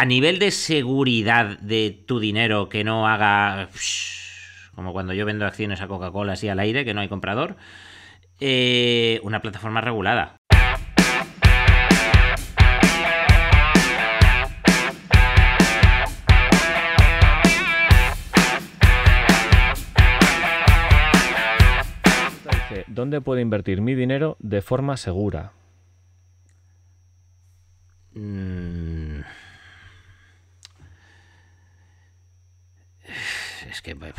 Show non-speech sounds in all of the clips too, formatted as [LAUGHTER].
a nivel de seguridad de tu dinero que no haga... Como cuando yo vendo acciones a Coca-Cola así al aire, que no hay comprador. Eh, una plataforma regulada. ¿Dónde puedo invertir mi dinero de forma segura? Mm. Pues,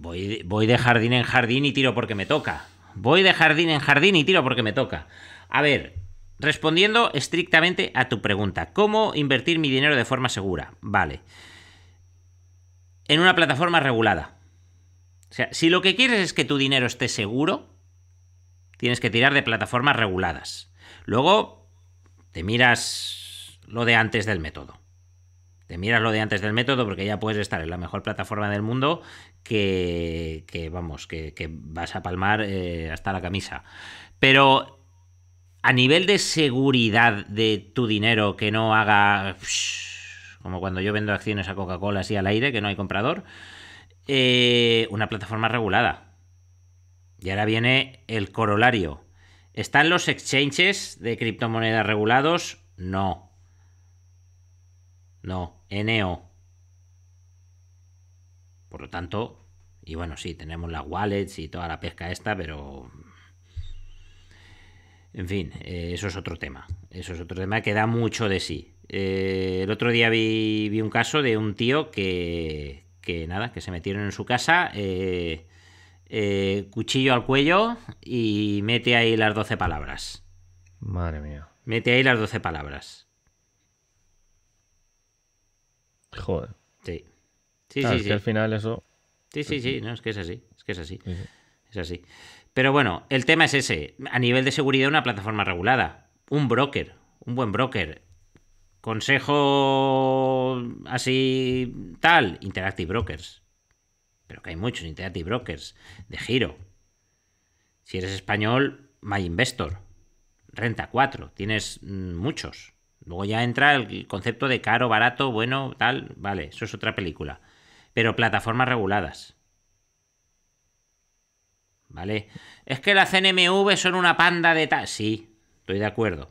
pues, voy de jardín en jardín y tiro porque me toca. Voy de jardín en jardín y tiro porque me toca. A ver, respondiendo estrictamente a tu pregunta, ¿cómo invertir mi dinero de forma segura? Vale. En una plataforma regulada. O sea, si lo que quieres es que tu dinero esté seguro, tienes que tirar de plataformas reguladas. Luego, te miras lo de antes del método miras lo de antes del método porque ya puedes estar en la mejor plataforma del mundo que, vamos, que, vas a palmar eh, hasta la camisa. Pero a nivel de seguridad de tu dinero que no haga... Como cuando yo vendo acciones a Coca-Cola así al aire, que no hay comprador. Eh, una plataforma regulada. Y ahora viene el corolario. ¿Están los exchanges de criptomonedas regulados? No. No, Eneo. Por lo tanto, y bueno, sí, tenemos las wallets y toda la pesca esta, pero... En fin, eh, eso es otro tema. Eso es otro tema que da mucho de sí. Eh, el otro día vi, un caso de un tío que, que nada, que se metieron en su casa, eh, cuchillo al cuello y mete ahí las 12 palabras. Madre mía. Mete ahí las 12 palabras. Joder. Sí. Sí, sí, al final eso. Sí, sí, sí, no, es que es así. Es que es así. Es así. Pero bueno, el tema es ese. A nivel de seguridad, una plataforma regulada. Un broker. Un buen broker. Consejo así tal, Interactive Brokers. Pero que hay muchos Interactive Brokers de giro. Si eres español, My Investor, Renta 4, tienes mm, muchos. Luego ya entra el concepto de caro, barato, bueno, tal, vale, eso es otra película. Pero plataformas reguladas. ¿Vale? Es que las CNMV son una panda de tal. Sí, estoy de acuerdo.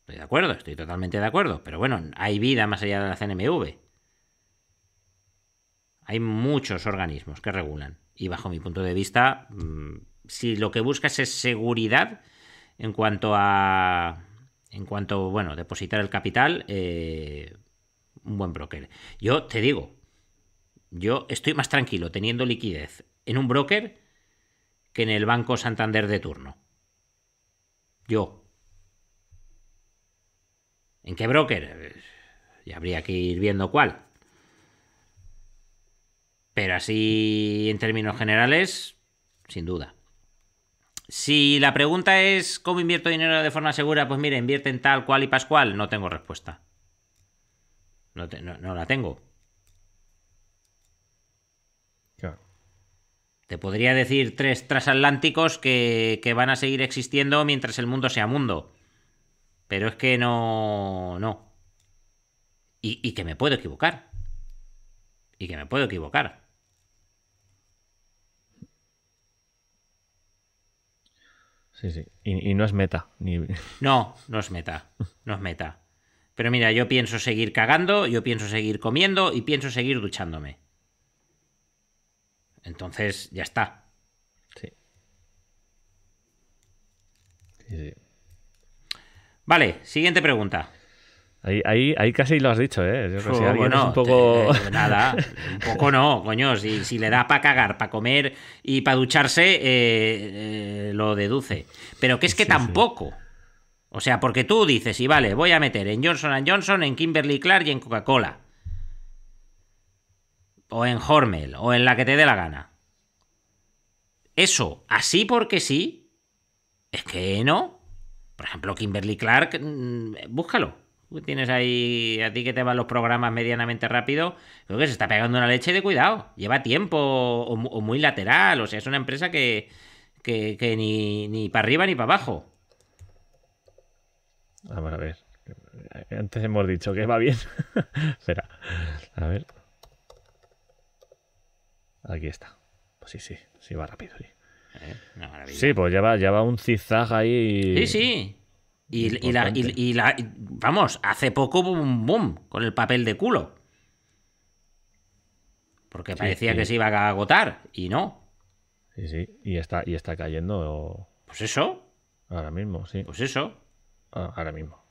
Estoy de acuerdo, estoy totalmente de acuerdo. Pero bueno, hay vida más allá de la CNMV. Hay muchos organismos que regulan. Y bajo mi punto de vista, mm, si lo que buscas es seguridad en cuanto a en cuanto, bueno, depositar el capital, eh, un buen broker. Yo te digo, yo estoy más tranquilo teniendo liquidez en un broker que en el Banco Santander de turno. Yo. ¿En qué broker? Ya habría que ir viendo cuál. Pero así, en términos generales, sin duda. Si la pregunta es cómo invierto dinero de forma segura, pues mire, invierte en tal, cual y pascual, no tengo respuesta. No, la tengo. Te podría decir tres transatlánticos que, van a seguir existiendo mientras el mundo sea mundo. Pero es que no. No. Y, y que me puedo equivocar. Y que me puedo equivocar. Sí, sí. Y, no es meta. No, no es meta. No es meta. Pero mira, yo pienso seguir cagando, yo pienso seguir comiendo y pienso seguir duchándome. Entonces, ya está. sí. Vale, siguiente pregunta. Ahí, ahí, ahí, casi lo has dicho, ¿eh? Yo un poco... [LAUGHS] nada, un poco no, coño. Si, si le da para cagar, para comer y para ducharse, eh, eh, lo deduce. Pero que es que tampoco. O sea, porque tú dices, y vale, voy a meter en Johnson Johnson, en Kimberly Clark y en Coca-Cola. O en Hormel, o en la que te dé la gana. Eso, así porque sí, es que no. Por ejemplo, Kimberly Clark, mm, búscalo Tienes ahí a ti que te van los programas medianamente rápido. Creo que se está pegando una leche de cuidado. Lleva tiempo o, muy lateral. O sea, es una empresa que, que, ni, ni para arriba ni para abajo. Vamos a ver. Antes hemos dicho que va bien. [LAUGHS] Espera. A ver. Aquí está. Pues sí, sí. Sí, va rápido. Sí, eh, sí pues lleva lleva un zigzag ahí. Sí, sí. Y, la, vamos, hace poco boom boom con el papel de culo. Porque parecía que se iba a agotar y no. Sí, sí, y está, y está cayendo. Pues eso. Ahora mismo, sí. Pues eso. Ah, ahora mismo.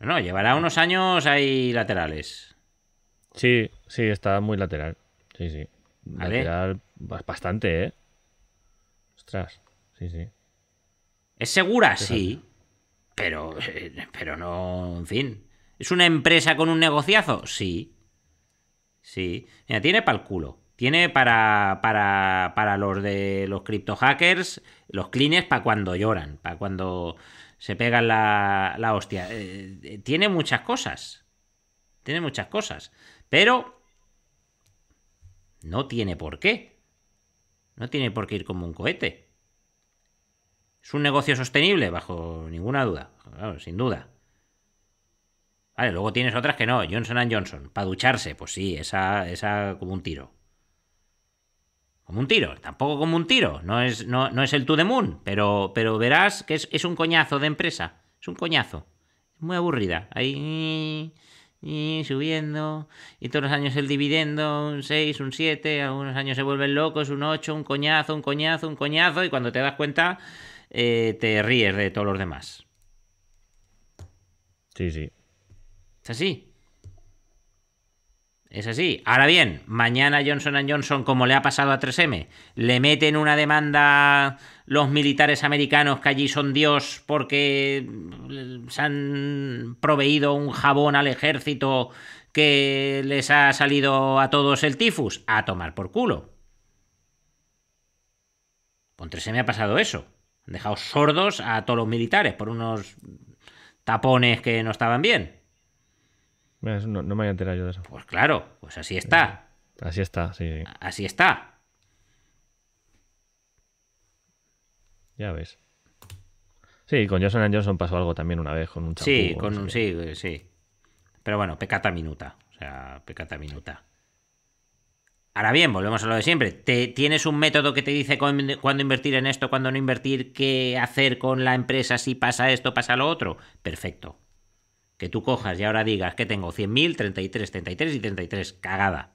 No, llevará unos años ahí laterales. Sí, sí, está muy lateral. Sí, sí. Lateral bastante, ¿eh? Ostras, sí, sí. ¿Es segura? Sí. Pero, pero no, en fin. ¿Es una empresa con un negociazo? Sí. Sí. Mira, tiene para el culo. Tiene para, para, para los de los criptohackers, los cleans para cuando lloran, para cuando se pegan la, la hostia. Eh, eh, tiene muchas cosas. Tiene muchas cosas. Pero no tiene por qué. No tiene por qué ir como un cohete. ¿Es un negocio sostenible? Bajo ninguna duda, claro, sin duda. Vale, luego tienes otras que no, Johnson Johnson, para ducharse, pues sí, esa, esa como un tiro. Como un tiro, tampoco como un tiro, no es, no, es el To The Moon, pero, pero verás que es, un coñazo de empresa, es un coñazo. Muy aburrida, ahí y subiendo, y todos los años el dividendo, un 6, un 7, algunos años se vuelven locos, un 8, un coñazo, un coñazo, un coñazo, y cuando te das cuenta eh, te ríes de todos los demás. Sí, sí. Es así. Es así. Ahora bien, mañana Johnson Johnson, como le ha pasado a 3M, le meten una demanda los militares americanos que allí son Dios porque se han proveído un jabón al ejército que les ha salido a todos el tifus. A tomar por culo. Con 3M ha pasado eso. Han dejado sordos a todos los militares por unos tapones que no estaban bien. no, me había enterado yo de eso. Pues claro, pues así está. Así está, sí. Así está. Ya ves. Sí, con Johnson Johnson pasó algo también una vez con un champú. Sí, con un, sí, sí. Pero bueno, pecata minuta. O sea, pecata minuta. Ahora bien, volvemos a lo de siempre. Te, ¿Tienes un método que te dice cuándo, cuándo invertir en esto, cuándo no invertir, qué hacer con la empresa si pasa esto, pasa lo otro? Perfecto. Que tú cojas y ahora digas que tengo 100.000, 33, 33 y 33. Cagada.